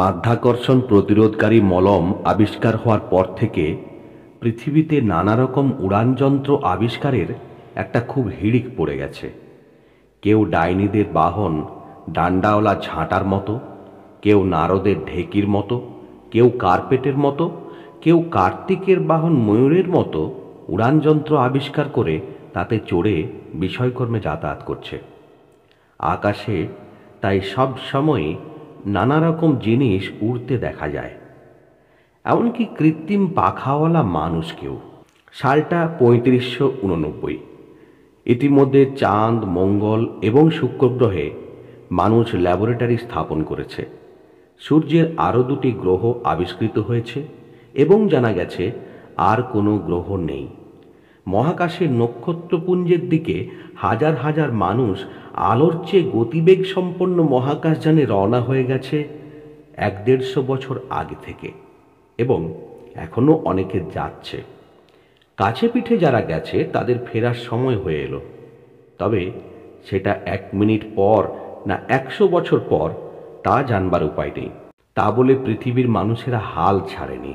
মাধ্যাকর্ষণ প্রতিরোধকারী মলম আবিষ্কার হওয়ার পর থেকে পৃথিবীতে নানা রকম উড়ানযন্ত্র আবিষ্কারের একটা খুব হিড়িক পড়ে গেছে কেউ ডাইনিদের বাহন ডান্ডাওয়ালা ঝাঁটার মতো কেউ নারদের ঢেকির মতো কেউ কার্পেটের মতো কেউ কার্তিকের বাহন ময়ূরের মতো উড়ানযন্ত্র আবিষ্কার করে তাতে চড়ে বিষয়কর্মে যাতায়াত করছে আকাশে তাই সব সময়ই নানা রকম জিনিস উড়তে দেখা যায় এমনকি কৃত্রিম পাখাওয়ালা মানুষকেও সালটা পঁয়ত্রিশশো উননব্বই ইতিমধ্যে চাঁদ মঙ্গল এবং শুক্র গ্রহে মানুষ ল্যাবরেটরি স্থাপন করেছে সূর্যের আরও দুটি গ্রহ আবিষ্কৃত হয়েছে এবং জানা গেছে আর কোনো গ্রহ নেই মহাকাশের নক্ষত্রপুঞ্জের দিকে হাজার হাজার মানুষ আলোর চেয়ে গতিবেগ সম্পন্ন মহাকাশ যানে রওনা হয়ে গেছে এক দেড়শো বছর আগে থেকে এবং এখনও অনেকে যাচ্ছে কাছে পিঠে যারা গেছে তাদের ফেরার সময় হয়ে এলো তবে সেটা এক মিনিট পর না একশো বছর পর তা জানবার উপায় নেই তা বলে পৃথিবীর মানুষেরা হাল ছাড়েনি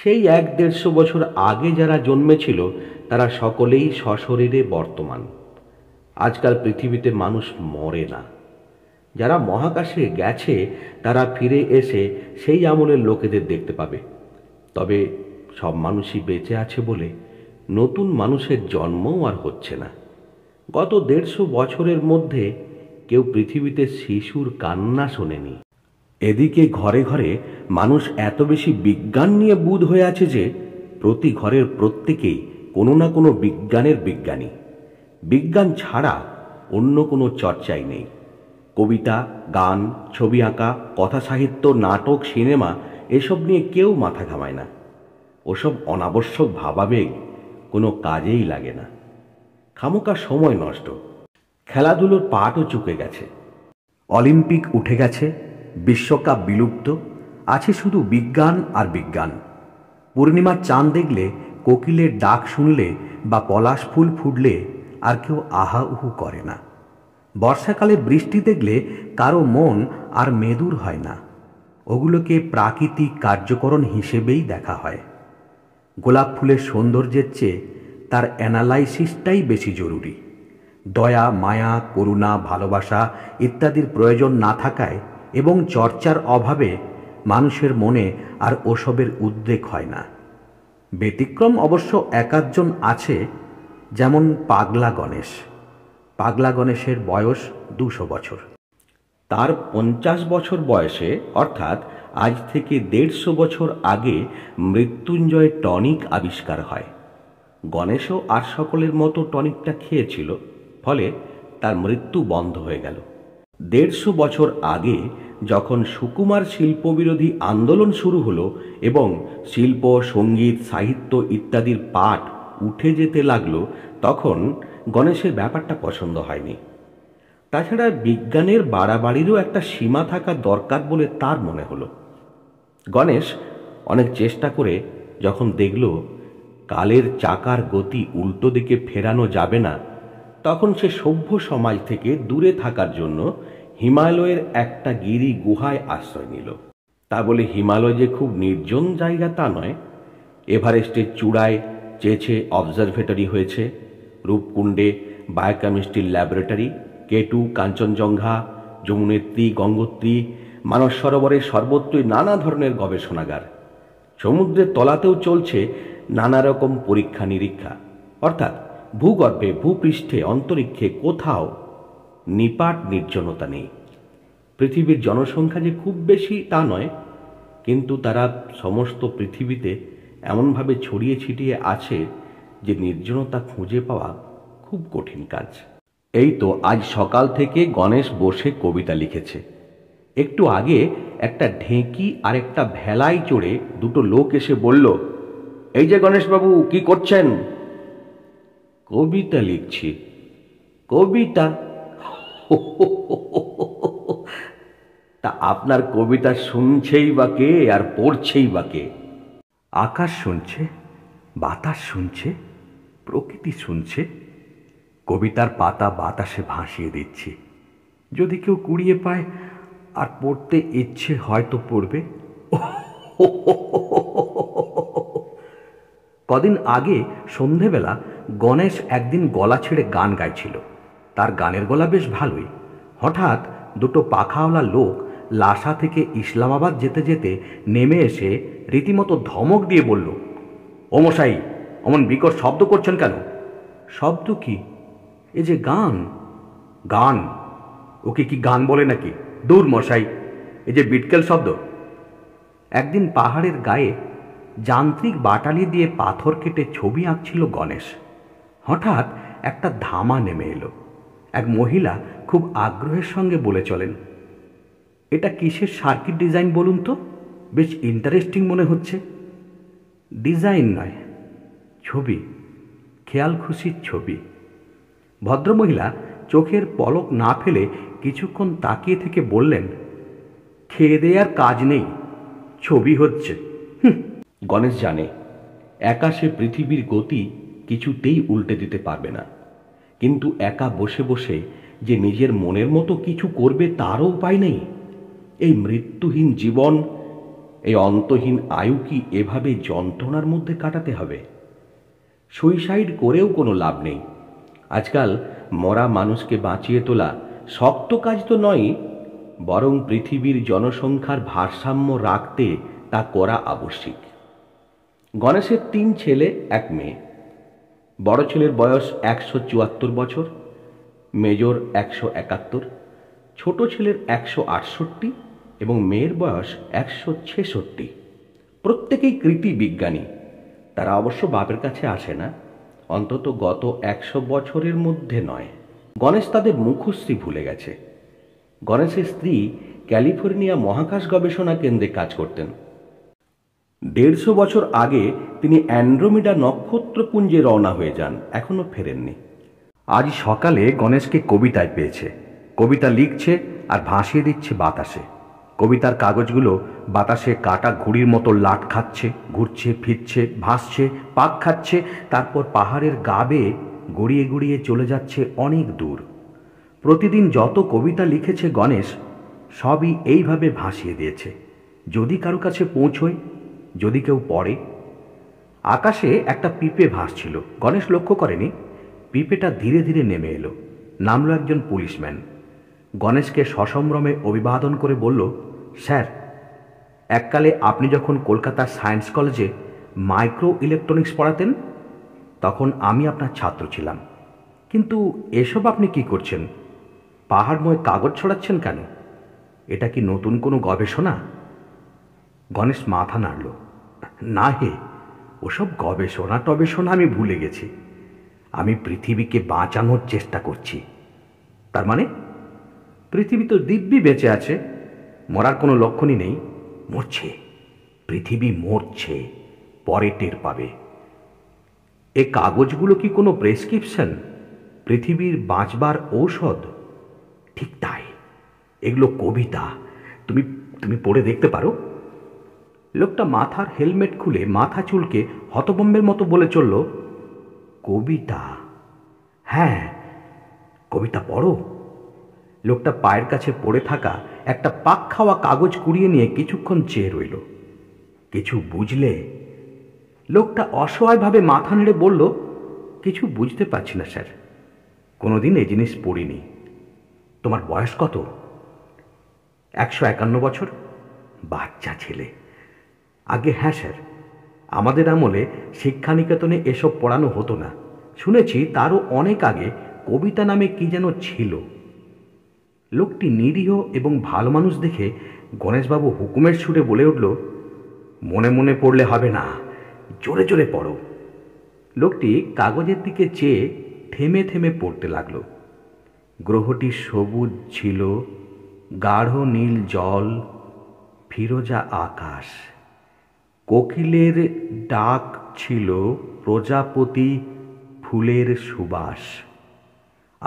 সেই এক দেড়শো বছর আগে যারা জন্মেছিল তারা সকলেই সশরীরে বর্তমান আজকাল পৃথিবীতে মানুষ মরে না যারা মহাকাশে গেছে তারা ফিরে এসে সেই আমলের লোকেদের দেখতে পাবে তবে সব মানুষই বেঁচে আছে বলে নতুন মানুষের জন্মও আর হচ্ছে না গত দেড়শো বছরের মধ্যে কেউ পৃথিবীতে শিশুর কান্না শোনেনি এদিকে ঘরে ঘরে মানুষ এত বেশি বিজ্ঞান নিয়ে বুধ হয়ে আছে যে প্রতি ঘরের প্রত্যেকেই কোনো না কোনো বিজ্ঞানের বিজ্ঞানী বিজ্ঞান ছাড়া অন্য কোনো চর্চাই নেই কবিতা গান ছবি আঁকা কথা সাহিত্য নাটক সিনেমা এসব নিয়ে কেউ মাথা ঘামায় না ওসব অনাবশ্যক ভাবাবেগ কোনো কাজেই লাগে না খামোকা সময় নষ্ট খেলাধুলোর পাটও চুকে গেছে অলিম্পিক উঠে গেছে বিশ্বকাপ বিলুপ্ত আছে শুধু বিজ্ঞান আর বিজ্ঞান পূর্ণিমার চাঁদ দেখলে কোকিলের ডাক শুনলে বা পলাশ ফুল ফুটলে আর কেউ আহা উহু করে না বর্ষাকালে বৃষ্টি দেখলে কারো মন আর মেদুর হয় না ওগুলোকে প্রাকৃতিক কার্যকরণ হিসেবেই দেখা হয় গোলাপ ফুলের সৌন্দর্যের চেয়ে তার অ্যানালাইসিসটাই বেশি জরুরি দয়া মায়া করুণা ভালোবাসা ইত্যাদির প্রয়োজন না থাকায় এবং চর্চার অভাবে মানুষের মনে আর ওসবের উদ্রেক হয় না ব্যতিক্রম অবশ্য একাধজন আছে যেমন পাগলা গণেশ পাগলা গণেশের বয়স দুশো বছর তার পঞ্চাশ বছর বয়সে অর্থাৎ আজ থেকে দেড়শো বছর আগে মৃত্যুঞ্জয় টনিক আবিষ্কার হয় গণেশও আর সকলের মতো টনিকটা খেয়েছিল ফলে তার মৃত্যু বন্ধ হয়ে গেল দেড়শো বছর আগে যখন সুকুমার শিল্পবিরোধী আন্দোলন শুরু হলো এবং শিল্প সঙ্গীত সাহিত্য ইত্যাদির পাঠ উঠে যেতে লাগলো তখন গণেশের ব্যাপারটা পছন্দ হয়নি তাছাড়া বিজ্ঞানের বাড়াবাড়িরও একটা সীমা থাকা দরকার বলে তার মনে হলো গণেশ অনেক চেষ্টা করে যখন দেখল কালের চাকার গতি উল্টো দিকে ফেরানো যাবে না তখন সে সভ্য সমাজ থেকে দূরে থাকার জন্য হিমালয়ের একটা গিরি গুহায় আশ্রয় নিল তা বলে হিমালয় যে খুব নির্জন জায়গা তা নয় এভারেস্টের চূড়ায় চেছে অবজারভেটরি হয়েছে রূপকুণ্ডে বায়োকেমিস্ট্রির ল্যাবরেটরি কেটু কাঞ্চনজঙ্ঘা যমুনেত্রী গঙ্গোত্রী মানস সরোবরের সর্বত্রই নানা ধরনের গবেষণাগার সমুদ্রের তলাতেও চলছে নানা রকম পরীক্ষা নিরীক্ষা অর্থাৎ ভূগর্ভে ভূপৃষ্ঠে অন্তরিক্ষে কোথাও নিপাট নির্জনতা নেই পৃথিবীর জনসংখ্যা যে খুব বেশি তা নয় কিন্তু তারা সমস্ত পৃথিবীতে এমনভাবে ছড়িয়ে ছিটিয়ে আছে যে নির্জনতা খুঁজে পাওয়া খুব কঠিন কাজ এই তো আজ সকাল থেকে গণেশ বসে কবিতা লিখেছে একটু আগে একটা ঢেঁকি আর একটা ভেলায় চড়ে দুটো লোক এসে বলল এই যে গণেশবাবু কি করছেন কবিতা লিখছি কবিতা তা আপনার কবিতা শুনছেই বা কে আর পড়ছেই বা কে আকাশ শুনছে বাতাস শুনছে প্রকৃতি শুনছে কবিতার পাতা বাতাসে ভাসিয়ে দিচ্ছি যদি কেউ কুড়িয়ে পায় আর পড়তে ইচ্ছে হয়তো পড়বে কদিন আগে সন্ধেবেলা গণেশ একদিন গলা ছেড়ে গান গাইছিল তার গানের গলা বেশ ভালোই হঠাৎ দুটো পাখাওয়ালা লোক লাসা থেকে ইসলামাবাদ যেতে যেতে নেমে এসে রীতিমতো ধমক দিয়ে বলল মশাই অমন বিকট শব্দ করছেন কেন শব্দ কি এ যে গান গান ওকে কি গান বলে নাকি দূর মশাই এ যে বিটকেল শব্দ একদিন পাহাড়ের গায়ে যান্ত্রিক বাটালি দিয়ে পাথর কেটে ছবি আঁকছিল গণেশ হঠাৎ একটা ধামা নেমে এলো এক মহিলা খুব আগ্রহের সঙ্গে বলে চলেন এটা কিসের সার্কিট ডিজাইন বলুন তো বেশ ইন্টারেস্টিং মনে হচ্ছে ডিজাইন নয় ছবি খেয়াল খুশির ছবি ভদ্রমহিলা চোখের পলক না ফেলে কিছুক্ষণ তাকিয়ে থেকে বললেন খেয়ে দেওয়ার কাজ নেই ছবি হচ্ছে গণেশ জানে একাশে পৃথিবীর গতি কিছুতেই উল্টে দিতে পারবে না কিন্তু একা বসে বসে যে নিজের মনের মতো কিছু করবে তারও উপায় নেই এই মৃত্যুহীন জীবন এই অন্তহীন আয়ু কি এভাবে যন্ত্রণার মধ্যে কাটাতে হবে সুইসাইড করেও কোনো লাভ নেই আজকাল মরা মানুষকে বাঁচিয়ে তোলা শক্ত কাজ তো নয় বরং পৃথিবীর জনসংখ্যার ভারসাম্য রাখতে তা করা আবশ্যিক গণেশের তিন ছেলে এক মেয়ে বড় ছেলের বয়স একশো চুয়াত্তর বছর মেজর একশো একাত্তর ছোট ছেলের একশো আটষট্টি এবং মেয়ের বয়স একশো ছেষট্টি প্রত্যেকেই কৃতি বিজ্ঞানী তারা অবশ্য বাপের কাছে আসে না অন্তত গত একশো বছরের মধ্যে নয় গণেশ তাদের মুখশ্রী ভুলে গেছে গণেশের স্ত্রী ক্যালিফোর্নিয়া মহাকাশ গবেষণা কেন্দ্রে কাজ করতেন দেড়শো বছর আগে তিনি অ্যান্ড্রোমিডা নক্ষত্রপুঞ্জে রওনা হয়ে যান এখনও ফেরেননি আজ সকালে গণেশকে কবিতায় পেয়েছে কবিতা লিখছে আর ভাসিয়ে দিচ্ছে বাতাসে কবিতার কাগজগুলো বাতাসে কাটা ঘুড়ির মতো লাট খাচ্ছে ঘুরছে ফিরছে ভাসছে পাক খাচ্ছে তারপর পাহাড়ের গা বেয়ে গড়িয়ে গড়িয়ে চলে যাচ্ছে অনেক দূর প্রতিদিন যত কবিতা লিখেছে গণেশ সবই এইভাবে ভাসিয়ে দিয়েছে যদি কারো কাছে পৌঁছয় যদি কেউ পড়ে আকাশে একটা পিপে ভাসছিল গণেশ লক্ষ্য করেনি পিপেটা ধীরে ধীরে নেমে এলো নামলো একজন পুলিশম্যান গণেশকে সসম্ভ্রমে অভিবাদন করে বলল স্যার এককালে আপনি যখন কলকাতা সায়েন্স কলেজে মাইক্রো ইলেকট্রনিক্স পড়াতেন তখন আমি আপনার ছাত্র ছিলাম কিন্তু এসব আপনি কি করছেন পাহাড়ময় কাগজ ছড়াচ্ছেন কেন এটা কি নতুন কোনো গবেষণা গণেশ মাথা নাড়ল না হে ওসব গবেষণা টবেষণা আমি ভুলে গেছি আমি পৃথিবীকে বাঁচানোর চেষ্টা করছি তার মানে পৃথিবী তো দিব্যি বেঁচে আছে মরার কোনো লক্ষণই নেই মরছে পৃথিবী মরছে পরে টের পাবে এ কাগজগুলো কি কোনো প্রেসক্রিপশন পৃথিবীর বাঁচবার ঔষধ ঠিক তাই এগুলো কবিতা তুমি তুমি পড়ে দেখতে পারো লোকটা মাথার হেলমেট খুলে মাথা চুলকে হতবম্বের মতো বলে চলল কবিতা হ্যাঁ কবিতা পড়ো লোকটা পায়ের কাছে পড়ে থাকা একটা পাক খাওয়া কাগজ কুড়িয়ে নিয়ে কিছুক্ষণ চেয়ে রইল কিছু বুঝলে লোকটা অসহায়ভাবে মাথা নেড়ে বলল কিছু বুঝতে পারছি না স্যার কোনোদিন এই জিনিস পড়িনি তোমার বয়স কত একশো একান্ন বছর বাচ্চা ছেলে আগে হ্যাঁ স্যার আমাদের আমলে শিক্ষানিকেতনে এসব পড়ানো হতো না শুনেছি তারও অনেক আগে কবিতা নামে কি যেন ছিল লোকটি নিরীহ এবং ভালো মানুষ দেখে গণেশবাবু হুকুমের সুরে বলে উঠল মনে মনে পড়লে হবে না জোরে জোরে পড়ো লোকটি কাগজের দিকে চেয়ে থেমে থেমে পড়তে লাগল গ্রহটি সবুজ ছিল গাঢ় নীল জল ফিরোজা আকাশ কোকিলের ডাক ছিল প্রজাপতি ফুলের সুবাস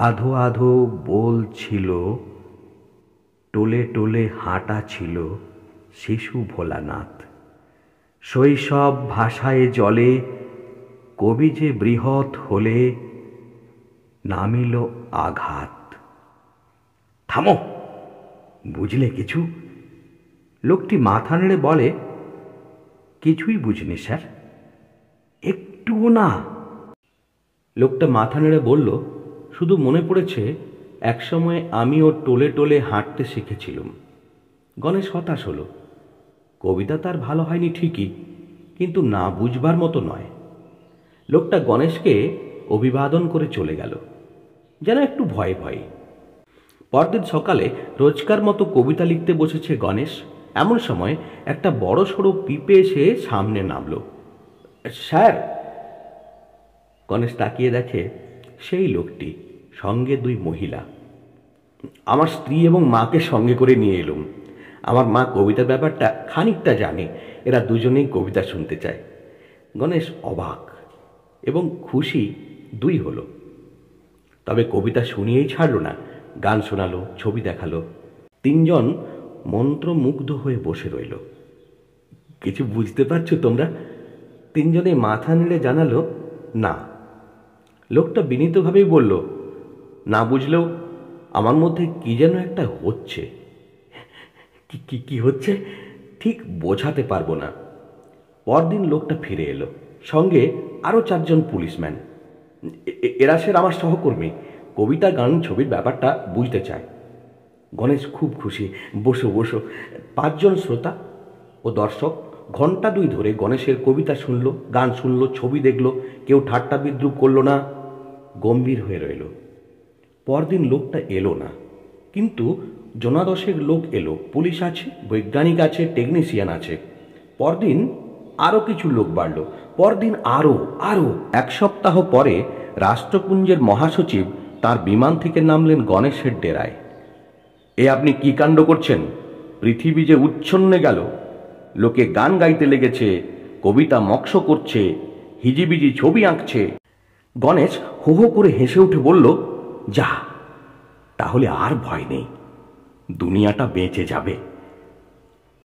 আধো আধো বোল ছিল টোলে টোলে হাঁটা ছিল শিশু ভোলানাথ শৈশব ভাষায় জলে কবি যে বৃহৎ হলে নামিল আঘাত থামো বুঝলে কিছু লোকটি মাথা নেড়ে বলে কিছুই বুঝিনি স্যার একটুও না লোকটা মাথা নেড়ে বলল শুধু মনে পড়েছে একসময় ও টোলে টোলে হাঁটতে শিখেছিলুম গণেশ হতাশ হলো কবিতা তার ভালো হয়নি ঠিকই কিন্তু না বুঝবার মতো নয় লোকটা গণেশকে অভিবাদন করে চলে গেল যেন একটু ভয়ে ভয়ে পরদিন সকালে রোজকার মতো কবিতা লিখতে বসেছে গণেশ এমন সময় একটা বড় সড়ো পিপে এসে সামনে নামল স্যার গণেশ তাকিয়ে দেখে সেই লোকটি সঙ্গে দুই মহিলা আমার স্ত্রী এবং মাকে সঙ্গে করে নিয়ে এলুম আমার মা কবিতার ব্যাপারটা খানিকটা জানে এরা দুজনেই কবিতা শুনতে চায় গণেশ অবাক এবং খুশি দুই হলো তবে কবিতা শুনিয়েই ছাড়ল না গান শোনালো ছবি দেখালো তিনজন মন্ত্রমুগ্ধ হয়ে বসে রইল কিছু বুঝতে পারছো তোমরা তিনজনে মাথা নেড়ে জানালো না লোকটা বিনীতভাবেই বলল না বুঝলেও আমার মধ্যে কি যেন একটা হচ্ছে কি কি কি হচ্ছে ঠিক বোঝাতে পারবো না পরদিন লোকটা ফিরে এলো সঙ্গে আরও চারজন পুলিশম্যান এরা সের আমার সহকর্মী কবিতা গান ছবির ব্যাপারটা বুঝতে চায় গণেশ খুব খুশি বসো বসো পাঁচজন শ্রোতা ও দর্শক ঘন্টা দুই ধরে গণেশের কবিতা শুনল গান শুনল ছবি দেখল কেউ ঠাট্টা বিদ্রুপ করল না গম্ভীর হয়ে রইল পরদিন লোকটা এলো না কিন্তু জনাদশের লোক এলো পুলিশ আছে বৈজ্ঞানিক আছে টেকনিশিয়ান আছে পরদিন আরও কিছু লোক বাড়ল পরদিন আরও আরও এক সপ্তাহ পরে রাষ্ট্রপুঞ্জের মহাসচিব তার বিমান থেকে নামলেন গণেশের ডেরায় এ আপনি কি কাণ্ড করছেন পৃথিবী যে উচ্ছন্নে গেল লোকে গান গাইতে লেগেছে কবিতা মক্স করছে হিজিবিজি ছবি আঁকছে গণেশ হো হো করে হেসে উঠে বলল যা তাহলে আর ভয় নেই দুনিয়াটা বেঁচে যাবে